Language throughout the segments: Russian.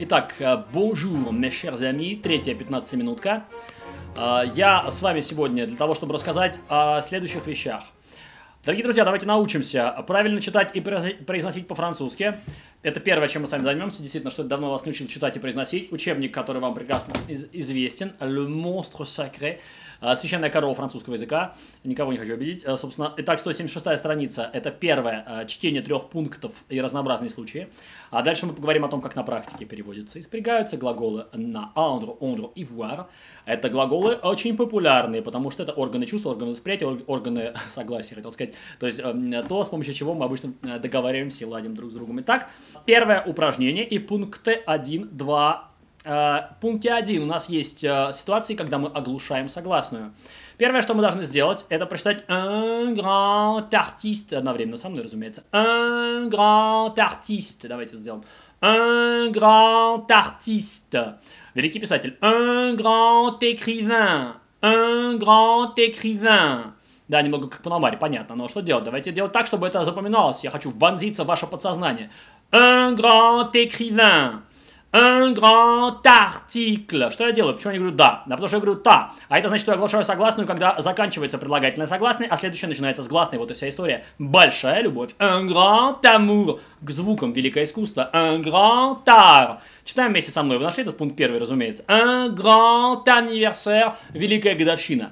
Итак, bonjour, mes chers amis, третья 15 минутка. Э, я с вами сегодня для того, чтобы рассказать о следующих вещах. Дорогие друзья, давайте научимся правильно читать и произносить по-французски. Это первое, чем мы с вами займемся. Действительно, что я давно вас научил читать и произносить. Учебник, который вам прекрасно из известен. Le monstre sacré. А, священная корова французского языка. Никого не хочу обидеть. А, собственно, итак, 176 страница – это первое а, чтение трех пунктов и разнообразные случаи. А дальше мы поговорим о том, как на практике переводятся и спрягаются глаголы на «endre», «endre» и «voir». Это глаголы очень популярные, потому что это органы чувств, органы восприятия, органы согласия, хотел сказать. То есть эм, то, с помощью чего мы обычно э, договариваемся и ладим друг с другом. Итак, первое упражнение и пункты 1, 2, в э, пункте 1 у нас есть э, ситуации, когда мы оглушаем согласную. Первое, что мы должны сделать, это прочитать «un grand artiste» одновременно со мной, разумеется. «Un grand artiste». Давайте это сделаем. «Un grand artiste». Великий писатель. «Un grand écrivain». «Un grand écrivain». Да, немного как Пономарь, понятно, но что делать? Давайте делать так, чтобы это запоминалось. Я хочу вонзиться в ваше подсознание. «Un grand écrivain» grand article. Что я делаю? Почему я говорю «да»? Да, потому что я говорю «та». А это значит, что я оглашаю согласную, когда заканчивается предлагательное согласное, а следующее начинается с гласной. Вот и вся история. Большая любовь. Un grand amour. К звукам великое искусство. Un grand art. Читаем вместе со мной. Вы нашли этот пункт первый, разумеется. Un grand anniversaire. Великая годовщина.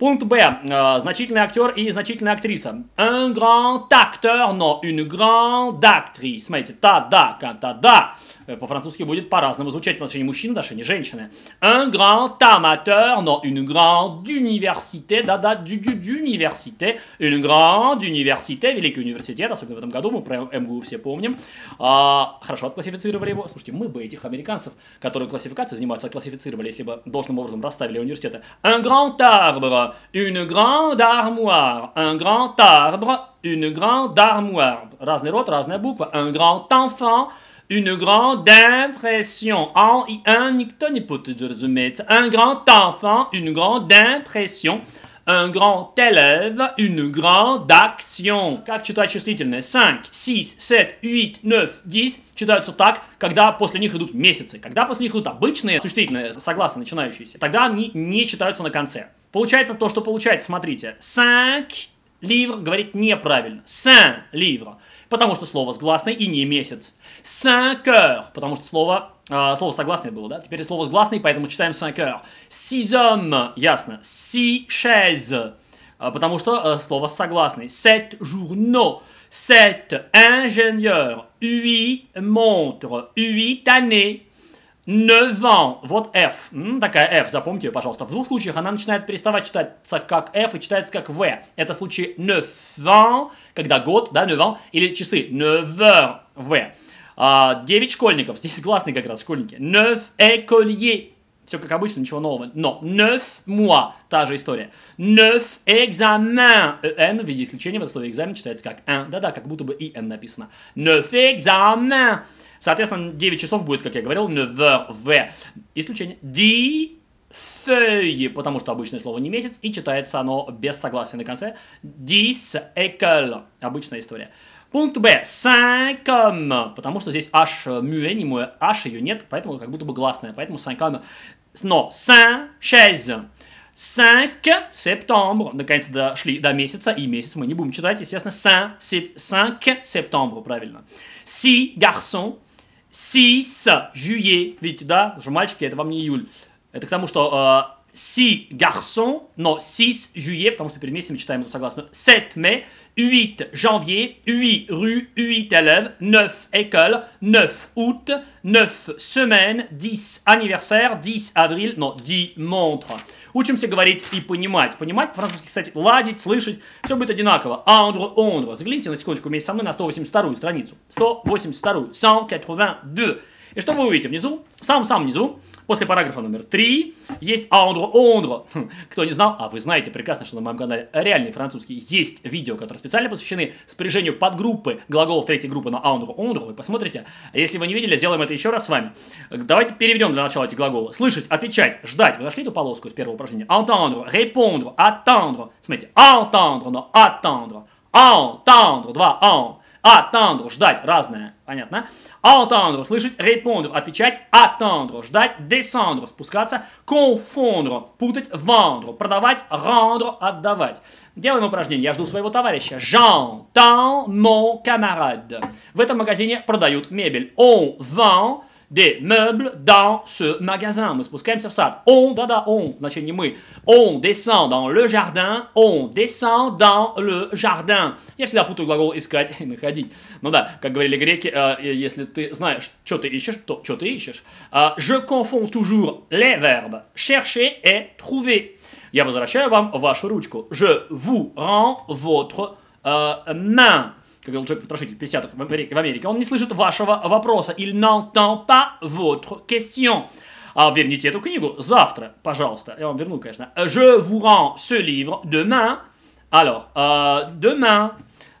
Пункт Б. Э, значительный актер и значительная актриса. Un grand acteur, но une grande actrice. Смотрите, та-да, та-да. Э, по-французски будет по-разному звучать в отношении мужчин, в отношении женщины. Un grand amateur, но une grande université. Да-да, d'université. Une grande université. Великий университет, особенно в этом году, мы про МГУ все помним. А, хорошо отклассифицировали его. Слушайте, мы бы этих американцев, которые классификацией занимаются, классифицировали, если бы должным образом расставили университеты. Un grand arbre, une grande armoire, un grand arbre, une grande armoire. Un grand enfant, une grande impression. Un grand enfant, une grande impression. Un grand élève, une grande action. 5, 6, 7, 8, 9, 10 читаются так, когда после них идут месяцы. Когда после них идут обычные существительные согласно начинающиеся, тогда они не читаются на конце. Получается то, что получается. Смотрите. Cinq livres говорит неправильно. сан livres. Потому что слово с и не месяц. Cinq heures. Потому что слово, э, слово согласное было, да? Теперь слово с поэтому читаем cinq heures. Six Ясно. Си шез, а, Потому что э, слово с Сет Sept сет инженер. ingénieurs. Huit montres. Huit Nevin. Вот F. М, такая F, запомните ее, пожалуйста. В двух случаях она начинает переставать читаться как F и читается как V. Это случаи Nevin, когда год, да, Nevin, или часы Nevin, V. А, 9 школьников. Здесь гласный как раз школьники. Neuf écoliers. Все как обычно, ничего нового. Но neuf mois, та же история. Neuf examen. Э, н в виде исключения в слове экзамен читается как н Да-да, как будто бы и н написано. Neuf examen. Соответственно, 9 часов будет, как я говорил, neuf в. Исключение. Ди фей, потому что обычное слово не месяц, и читается оно без согласия на конце. Дис эколь. Обычная история. Пункт Б. Cinquième. Потому что здесь аж мюэ, не муэ. аж ее нет, поэтому как будто бы гласная. Поэтому cinquième но сен, ну, шез. 5 septembre. Наконец дошли до месяца, и месяц мы не будем читать, естественно. 5, 5 septembre, правильно. Si, garçon. 6 июля Видите, да? Потому что мальчики, это вам не июль. Это к тому, что э, 6 garçons, non, 6 juillet, потому что перед месяцем читаем эту согласно, 7 mai, 8 janvier, 8 rue, 8 élèves, 9 écoles, 9 août, 9 semaines, 10 anniversaire, 10 avril, non, 10 montres. Учимся говорить и понимать. Понимать по-французски, кстати, ладить, слышать, все будет одинаково. Андро, ондро. Загляните на секундочку вместе со мной на 182 страницу. 182, 182. И что вы увидите внизу, Сам-сам внизу. после параграфа номер 3, есть «Андро, Андро». Хм, кто не знал, а вы знаете прекрасно, что на моем канале «Реальный французский» есть видео, которые специально посвящены спряжению подгруппы глаголов третьей группы на «Андро, Андро». Вы посмотрите. А если вы не видели, сделаем это еще раз с вами. Давайте переведем для начала эти глаголы. Слышать, отвечать, ждать. Вы нашли эту полоску из первого упражнения? «Entendre», «Répondre», «Attendre». Смотрите, «Entendre», но «Attendre». «Entendre», два «entendre». Attendre – ждать, разное, понятно. Entendre а? – слышать, répondre – отвечать, attendre – ждать, descendre – спускаться, confondre – путать, vendre – продавать, rendre – отдавать. Делаем упражнение. Я жду своего товарища. J'entends mon camarade. В этом магазине продают мебель. On vend des meubles dans ce magasin. On, on, On descend dans le jardin. On descend dans le jardin. искать находить. Euh, euh, je confonds toujours les verbes chercher et trouver. Je vous rends votre euh, main. говорил Джек-потрошитель 50-х в Америке, в Америке, он не слышит вашего вопроса. Il n'entend pas votre question. А верните эту книгу завтра, пожалуйста. Я вам верну, конечно. Je vous rends ce livre demain. Alors, euh, demain...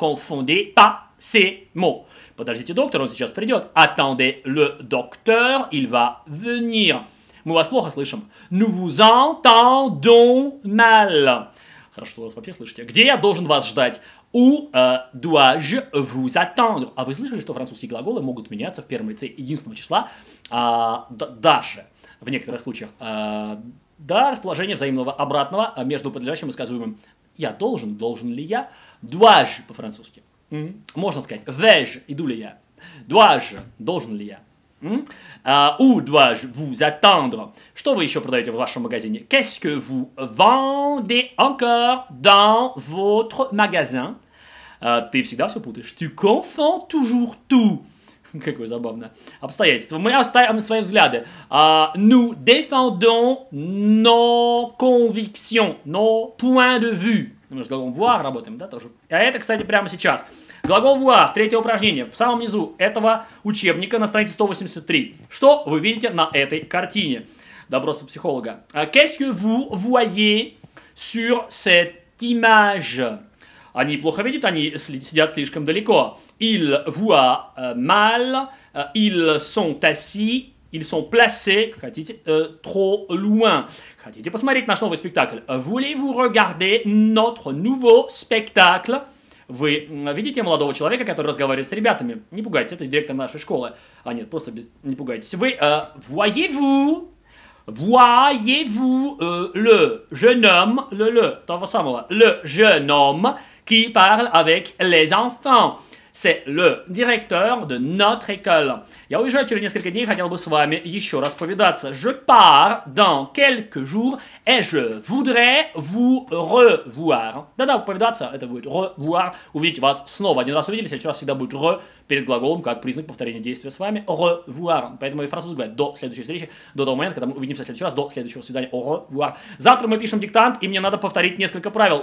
confondez pas ces mots. Подождите доктор, он сейчас придет. Attendez le docteur, il va venir. Мы вас плохо слышим. Nous ну, vous entendons mal. Хорошо, что вы нас вообще слышите. Где я должен вас ждать? Où euh, dois-je vous attendre? А вы слышали, что французские глаголы могут меняться в первом лице единственного числа а, даже в некоторых случаях а, э, до расположения взаимного обратного между подлежащим и сказуемым. Я должен, должен ли я? Dois-je по-французски? Mm-hmm. Можно сказать, vais-je, иду ли я? Dois-je, должен ли я? Mm? Uh, où dois-je vous attendre? Что вы еще продаете в вашем магазине? Qu'est-ce que vous vendez encore dans votre magasin? Uh, ты всегда все путаешь. Tu confonds toujours tout. Какое забавное обстоятельство. Мы оставим свои взгляды. Uh, nous défendons nos convictions, nos points de vue. Ну, мы с глаголом voir работаем, да, тоже. А это, кстати, прямо сейчас. Глагол voir, третье упражнение, в самом низу этого учебника на странице 183. Что вы видите на этой картине? Доброса психолога. А qu'est-ce que vous voyez sur cette image? Они плохо видят, они сидят слишком далеко. Ils voient э, mal, э, ils sont assis, Ils sont placés euh, trop loin. Voulez-vous regarder notre nouveau spectacle Вы видите молодого человека, который разговаривает voyez-vous Voyez-vous э, le jeune homme, le, le, le jeune homme qui parle avec les enfants. C'est le directeur de notre école. Я через Je pars dans quelques jours et je voudrais vous revoir. Да-да, vous revoir. Увидеть вас снова. Один раз всегда будет перед глаголом, как признак повторения действия с вами. Revoir. до следующей встречи, до того момента, когда мы увидимся в следующий раз, до следующего свидания. revoir.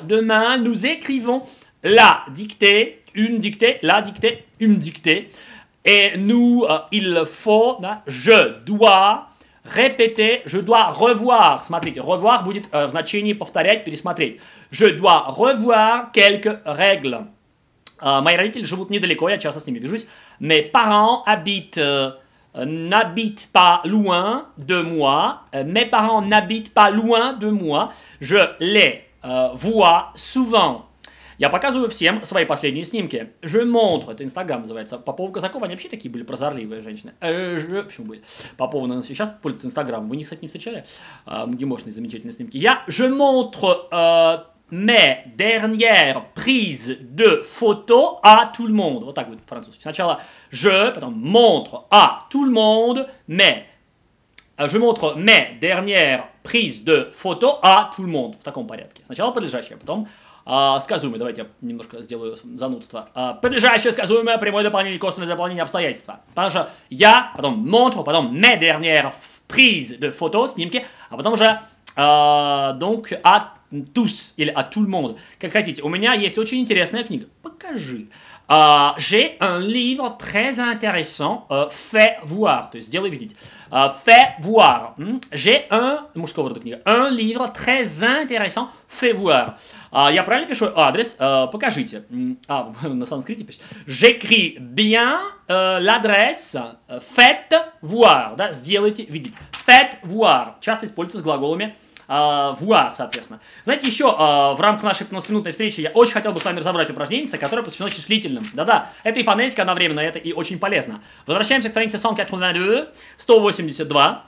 Demain, nous écrivons la dictée, une dictée, la dictée, une dictée. Et nous, euh, il faut, hein, je dois répéter, je dois revoir, смотрите, revoir будет euh, Je dois revoir quelques règles. Euh, я часто с ними Mes parents habitent, n'habitent pas loin de moi. Mes parents n'habitent pas loin de moi. Je les vois souvent. Я показываю всем свои последние снимки. Je montre, это Инстаграм называется. Попова Казакова, они вообще такие были прозорливые женщины. Э, je, э, почему были? Попова на нас сейчас пользуется Инстаграм. Вы них, кстати, не встречали? Э, Гимошные замечательные снимки. Я je montre э, mes dernières prises de photos à tout le monde. Вот так будет по-французски. Сначала je, потом montre à tout le monde mes э, je montre mes dernières prises de photos à tout le monde. В таком порядке. Сначала подлежащее, потом а, сказуемые, давайте я немножко сделаю занудство. А, подлежащее сказуемое прямое дополнение, косвенное дополнение обстоятельства. Потому что я, потом montre, потом mes dernières prises de photos, снимки, а потом уже а, donc à tous или à tout le monde, как хотите. У меня есть очень интересная книга. Покажи. Euh, j'ai un livre très intéressant, euh, Fait voir. Euh, fait voir. Hmm. J'ai un, un livre très intéressant, Fait voir. я правильно пишу адрес? покажите. А, на санскрите пишет. J'écris bien e, l'adresse e, faites voir. Да? Сделайте видеть. Faites voir. Часто используется с глаголами э, в УА, соответственно. Знаете, еще э, в рамках нашей 15-минутной встречи я очень хотел бы с вами разобрать упражнение, которое посвящено числительным. Да-да, это и фонетика одновременно, это и очень полезно. Возвращаемся к странице 182, 182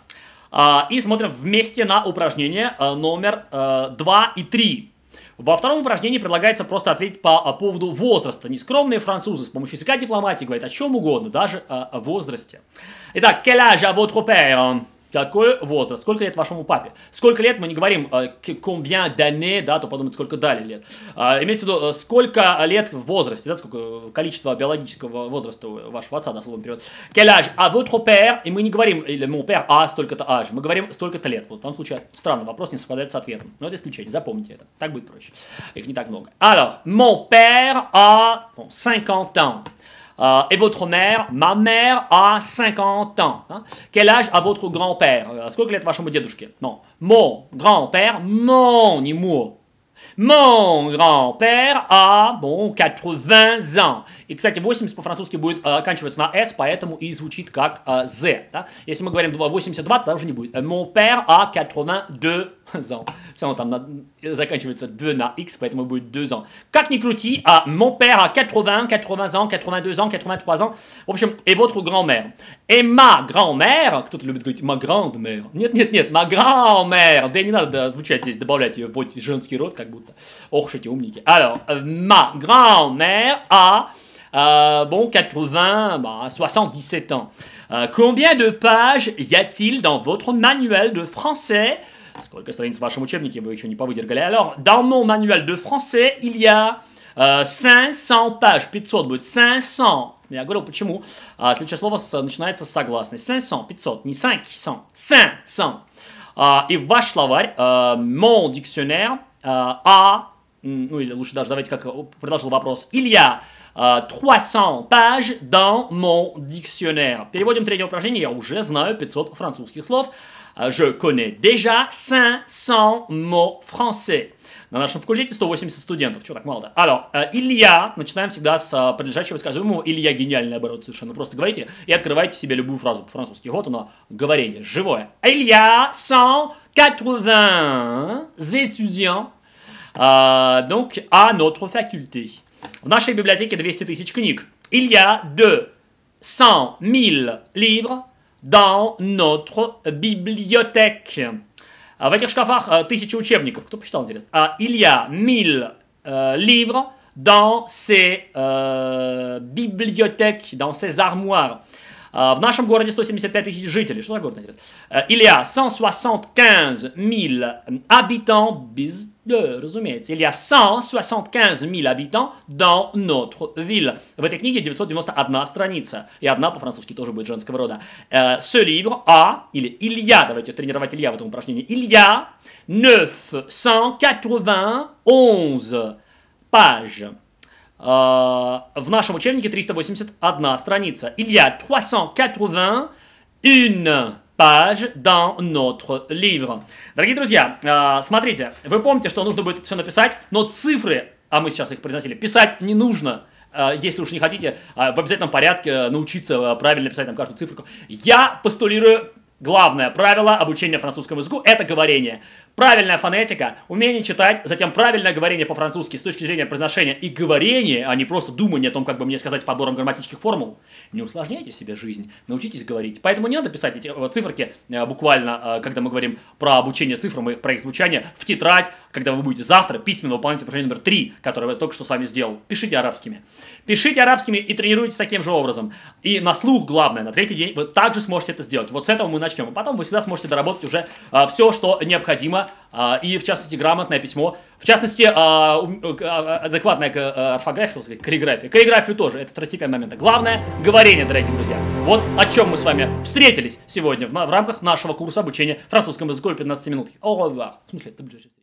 э, и смотрим вместе на упражнение э, номер э, 2 и 3. Во втором упражнении предлагается просто ответить по э, поводу возраста. Нескромные французы с помощью языка дипломатии говорят о чем угодно, даже о возрасте. Итак, quel âge a votre père? Какой возраст? Сколько лет вашему папе? Сколько лет, мы не говорим э, combien d'années, да, то подумать, сколько дали лет. А, имеется в виду, э, сколько лет в возрасте, да, сколько э, количество биологического возраста вашего отца, дословно перевод. Quel âge? А votre père, и мы не говорим, или mon père, а столько-то аж мы говорим столько-то лет. Вот в данном случае странно, вопрос не совпадает с ответом. Но это исключение, запомните это, так будет проще. Их не так много. Alors, mon père a bon, 50 ans. Euh, et votre mère, ma mère a 50 ans. Hein. Quel âge a votre grand-père euh, Non, mon grand-père, mon imour. Mon grand-père a, bon, 80 ans. И, кстати, 80 по-французски будет finir оканчиваться на S, поэтому и звучит как Z. E, hein. Si Если мы говорим 82, тогда уже не будет. Mon père a 82 ans ans. Ça, on tam na, zakończymy 2 na x, поэтому будет 2 ans. Как ni крути, à mon père a 80, 80 ans, 82 ans, 83 ans, et votre grand-mère. Et ma grand-mère, кто le любит ma grande-mère. Нет, нет, нет, ma grand-mère. Да не надо звучать здесь, добавлять женский род как будто. Alors, euh, ma grand-mère a... Euh, bon, 80, bah, 77 ans. Euh, combien de pages y a-t-il dans votre manuel de français Сколько страниц в вашем учебнике, вы еще не повыдергали. Alors, dans mon manuel de français, il y a э, euh, 500 pages. 500 будет 500. Я говорил, почему. А, следующее слово с, начинается с согласной. 500, 500, не 500, 500. А, и ваш словарь, а, mon dictionnaire, э, а, а, ну или лучше даже давайте как продолжил вопрос, Илья, э, 300 паж dans mon dictionnaire. Переводим третье упражнение. Я уже знаю 500 французских слов. Je connais déjà 500 mots français. На нашем факультете 180 студентов. Чего так мало-то? Алло, Илья, начинаем всегда с предлежащего сказуемого. Илья гениальный оборот совершенно. Просто говорите и открывайте себе любую фразу по-французски. Вот оно, говорение, живое. Илья, 180 étudiants, euh, donc, à notre faculté. В нашей библиотеке 200 000 книг. Il y a 200 000 livres dans notre bibliothèque. Il y a 1000 livres dans ces э, bibliothèques, dans ces armoires. Il y a 175 000 habitants, de разумеется. Il y a 175 000 habitants dans notre ville. В этой книге 991 страница, и одна по-французски тоже будет женского рода. Ce livre a, или Илья, давайте тренировать Илья в этом упражнении, Илья y a 991 pages. В нашем учебнике 381 страница. Илья y a 381 page dans notre livre. Дорогие друзья, а, смотрите, вы помните, что нужно будет все написать, но цифры, а мы сейчас их произносили, писать не нужно а, если уж не хотите а, в обязательном порядке научиться правильно писать там каждую цифру. Я постулирую главное правило обучения французскому языку – это говорение. Правильная фонетика, умение читать, затем правильное говорение по-французски с точки зрения произношения и говорения, а не просто думание о том, как бы мне сказать с подбором грамматических формул. Не усложняйте себе жизнь, научитесь говорить. Поэтому не надо писать эти э, циферки э, буквально, э, когда мы говорим про обучение цифрам и про их звучание, в тетрадь, когда вы будете завтра письменно выполнять упражнение номер 3, которое я только что с вами сделал. Пишите арабскими. Пишите арабскими и тренируйтесь таким же образом. И на слух, главное, на третий день вы также сможете это сделать. Вот с этого мы начнем. А потом вы всегда сможете доработать уже а, все, что необходимо а, и, в частности, грамотное письмо. В частности, а, а, адекватная э, орфография, каллиграфия. Каллиграфию тоже, это второстепенный момент. Главное – говорение, дорогие друзья. Вот о чем мы с вами встретились сегодня в, в рамках нашего курса обучения французскому языку 15 минут. Au revoir. В смысле, ты